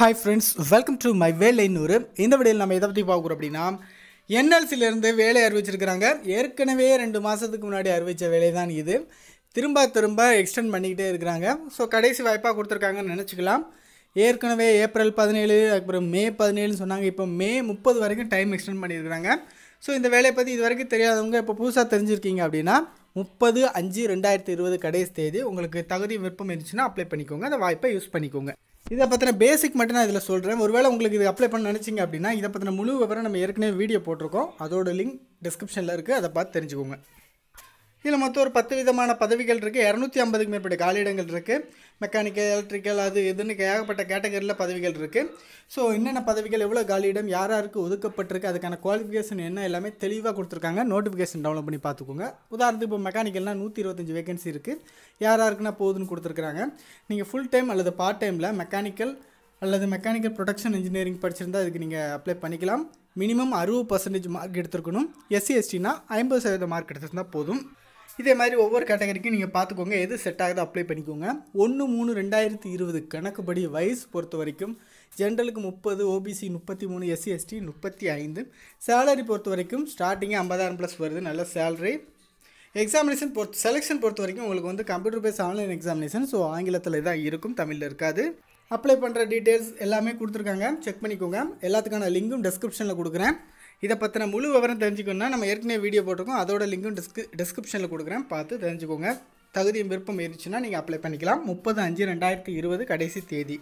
hi friends welcome to my வேலைநூறு இந்த விடையில் நம்ம எதை பற்றி பார்க்குறோம் அப்படின்னா என்எல்சிலேருந்து வேலை அறிவிச்சிருக்கிறாங்க ஏற்கனவே ரெண்டு மாதத்துக்கு முன்னாடி அறிவித்த வேலை தான் இது திரும்ப திரும்ப எக்ஸ்டெண்ட் பண்ணிக்கிட்டே இருக்கிறாங்க ஸோ கடைசி வாய்ப்பாக கொடுத்துருக்காங்கன்னு நினச்சிக்கலாம் ஏற்கனவே ஏப்ரல் பதினேழு அப்புறம் மே பதினேழுன்னு சொன்னாங்க இப்போ மே முப்பது வரைக்கும் டைம் எக்ஸ்டெண்ட் பண்ணியிருக்கிறாங்க ஸோ இந்த வேலையை பற்றி இது வரைக்கும் தெரியாதவங்க இப்போ புதுசாக தெரிஞ்சிருக்கீங்க அப்படின்னா முப்பது அஞ்சு ரெண்டாயிரத்தி இருபது கடைசி தேதி உங்களுக்கு தகுதி விருப்பம் இருந்துச்சுன்னா அப்ளை பண்ணிக்கோங்க அந்த வாய்ப்பை யூஸ் பண்ணிக்கோங்க இதை பற்றின பேசிக் மட்டும் நான் இதில் சொல்கிறேன் ஒருவேளை உங்களுக்கு இது அப்ளை பண்ண நினச்சிங்க அப்படின்னா இதை பற்றின முழு விவரம் நம்ம ஏற்கனவே வீடியோ போட்டிருக்கோம் அதோட லிங்க் டிஸ்கிரிப்ஷனில் இருக்குது அதை பார்த்து தெரிஞ்சுக்கோங்க இதில் மொத்தம் ஒரு பத்து விதமான பதவிகள் இருக்குது இரநூத்தி ஐம்பதுக்கு மேற்பட்ட காலியிடங்கள் இருக்குது மெக்கானிக்கல் எலக்ட்ரிக்கல் அது இதுன்னு ஏகப்பட்ட கேட்டகரியில் பதவிகள் இருக்குது ஸோ என்னென்ன பதவிகள் எவ்வளோ காலியிடம் யார் யாருக்கு ஒதுக்கப்பட்டிருக்கு அதுக்கான குவாலிஃபிகேஷன் என்ன எல்லாமே தெளிவாக கொடுத்துருக்காங்க நோட்டிஃபிகேஷன் டவுன்லோட் பண்ணி பார்த்துக்கோங்க உதாரணத்துக்கு இப்போ மெக்கானிக்கல்னால் நூற்றி இருபத்தஞ்சி வேகன்சி இருக்குது யார் யாருக்குன்னா போகுதுன்னு கொடுத்துருக்குறாங்க நீங்கள் ஃபுல் டைம் அல்லது பார்ட் டைமில் மெக்கானிக்கல் அல்லது மெக்கானிக்கல் ப்ரொடக்ஷன் இன்ஜினியரிங் படிச்சிருந்தால் அதுக்கு நீங்கள் அப்ளை பண்ணிக்கலாம் மினிமம் அறுபது பர்சன்டேஜ் மார்க் எடுத்துருக்கணும் எஸ்சி எஸ்டினா ஐம்பது சதவீத மார்க் எடுத்துருந்தால் போதும் இதே மாதிரி ஒவ்வொரு கேட்டகரிக்கும் நீங்கள் பார்த்துக்கோங்க எது செட் ஆகுது அப்ளை பண்ணிக்கோங்க ஒன்று மூணு ரெண்டாயிரத்தி இருபது கணக்குப்படி வயசு பொறுத்த வரைக்கும் ஜென்ரலுக்கு முப்பது ஓபிசி முப்பத்தி மூணு எஸ்சி எஸ்டி முப்பத்தி ஐந்து சேலரி பொறுத்த வரைக்கும் ஸ்டார்டிங்கே ஐம்பதாயிரம் ப்ளஸ் வருது நல்ல சேலரி எக்ஸாமினேஷன் பொறுத்து செலெக்ஷன் பொறுத்த வரைக்கும் உங்களுக்கு வந்து computer base online examination so ஆங்கிலத்தில் தான் இருக்கும் தமிழில் இருக்காது அப்ளை பண்ணுற டீட்டெயில்ஸ் எல்லாமே கொடுத்துருக்காங்க செக் பண்ணிக்கோங்க எல்லாத்துக்கான லிங்கும் டெஸ்கிரிப்ஷனில் கொடுக்குறேன் இதை பற்றின முழு விவரம் தெரிஞ்சுக்கணும்னா நம்ம ஏற்கனவே வீடியோ போட்டிருக்கோம் அதோட லிங்க்கும் டிஸ்க் டிஸ்கிரிப்ஷனில் கொடுக்குறேன் பார்த்து தெரிஞ்சுக்கோங்க தகுதியும் விருப்பம் இருந்துச்சுன்னா நீங்கள் அப்ளை பண்ணிக்கலாம் முப்பது அஞ்சு ரெண்டாயிரத்தி இருபது கடைசி தேதி